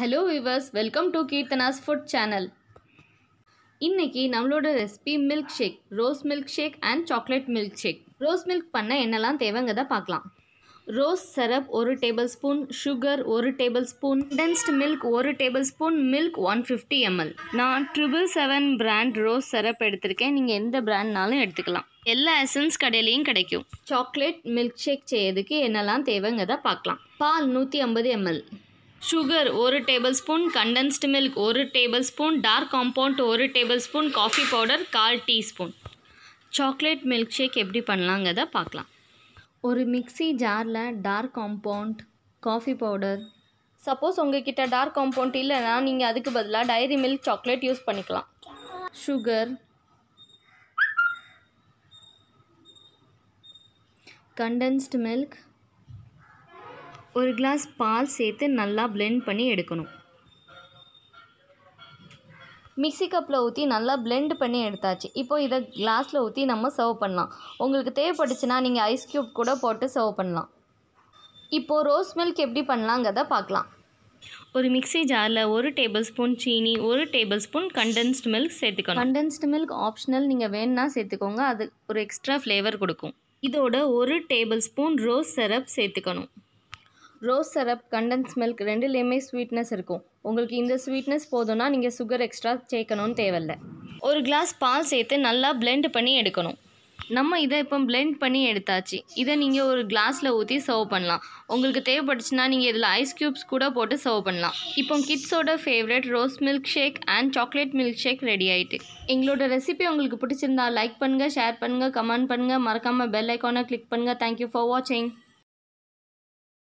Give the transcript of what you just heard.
hello viewers welcome to Keerthana's food channel இன்றைக்கி நம்மளோட recipe milkshake rose milkshake and chocolate milkshake rose milk பண்ண என்னெல்லாம் தேவைங்கிறத பார்க்கலாம் ரோஸ் சரப் ஒரு டேபிள் ஸ்பூன் சுகர் ஒரு டேபிள் ஸ்பூன் கண்டென்ஸ்டு மில்க் ஒரு tablespoon milk one fifty ml நான் triple seven brand rose syrup எடுத்திருக்கேன் நீங்கள் எந்த பிராண்ட்னாலும் எடுத்துக்கலாம் எல்லா எசன்ஸ் கடையிலையும் கிடைக்கும் சாக்லேட் மில்க் ஷேக் செய்யறதுக்கு என்னெல்லாம் தேவைங்கிறத பார்க்கலாம் பால் நூற்றி ஐம்பது எம்எல் சுகர் ஒரு டேபிள் ஸ்பூன் கண்டென்ஸ்டு மில்க் ஒரு டேபிள் ஸ்பூன் டார்க் காம்பவுண்ட் ஒரு டேபிள் ஸ்பூன் காஃபி பவுடர் கால் டீஸ்பூன் சாக்லேட் மில்க் ஷேக் எப்படி பண்ணலாங்கிறத பார்க்கலாம் ஒரு மிக்சி ஜாரில் dark compound coffee powder suppose உங்ககிட்ட டார்க் காம்பவுண்ட் இல்லைன்னா நீங்கள் அதுக்கு பதிலாக டைரி மில்க் சாக்லேட் யூஸ் பண்ணிக்கலாம் சுகர் கண்டென்ஸ்டு மில்க் ஒரு கிளாஸ் பால் சேர்த்து நல்லா பிளெண்ட் பண்ணி எடுக்கணும் மிக்சி கப்பில் ஊற்றி நல்லா பிளெண்ட் பண்ணி எடுத்தாச்சு இப்போ இதை கிளாஸில் ஊற்றி நம்ம சர்வ் பண்ணலாம் உங்களுக்கு தேவைப்பட்டுச்சுன்னா நீங்கள் ஐஸ் க்யூப் கூட போட்டு சர்வ் பண்ணலாம் இப்போது ரோஸ் மில்க் எப்படி பண்ணலாங்கிறத பார்க்கலாம் ஒரு மிக்சி ஜாரில் ஒரு டேபிள் ஸ்பூன் சீனி ஒரு டேபிள் ஸ்பூன் கண்டென்ஸ்டு மில்க் சேர்த்துக்கணும் கண்டென்ஸ்டு மில்க் ஆப்ஷனல் நீங்கள் வேணுன்னா சேர்த்துக்கோங்க அது ஒரு எக்ஸ்ட்ரா ஃப்ளேவர் கொடுக்கும் இதோட ஒரு டேபிள் ஸ்பூன் ரோஸ் சிரப் சேர்த்துக்கணும் ரோஸ் சரப் கண்டன்ஸ் மில்க் ரெண்டுலேயுமே ஸ்வீட்னஸ் இருக்கும் உங்களுக்கு இந்த ஸ்வீட்னஸ் போதும்னா நீங்கள் சுகர் எக்ஸ்ட்ரா சேர்க்கணும்னு தேவையில்ல ஒரு கிளாஸ் பால் சேர்த்து நல்லா பிளெண்ட் பண்ணி எடுக்கணும் நம்ம இதை இப்போ பிளெண்ட் பண்ணி எடுத்தாச்சு இதை நீங்கள் ஒரு கிளாஸில் ஊற்றி சர்வ் பண்ணலாம் உங்களுக்கு தேவைப்பட்டுச்சுன்னா நீங்கள் இதில் ஐஸ் க்யூப்ஸ் கூட போட்டு சர்வ் பண்ணலாம் இப்போ கிட்ஸோட favourite rose milkshake and chocolate milkshake ready ஆகிட்டு எங்களோட ரெசிபி உங்களுக்கு பிடிச்சிருந்தா லைக் பண்ணுங்கள் ஷேர் பண்ணுங்கள் கமெண்ட் பண்ணுங்கள் மறக்காமல் பெல் ஐக்கானை கிளிக் பண்ணுங்கள் தேங்க்யூ ஃபார் வாட்சிங்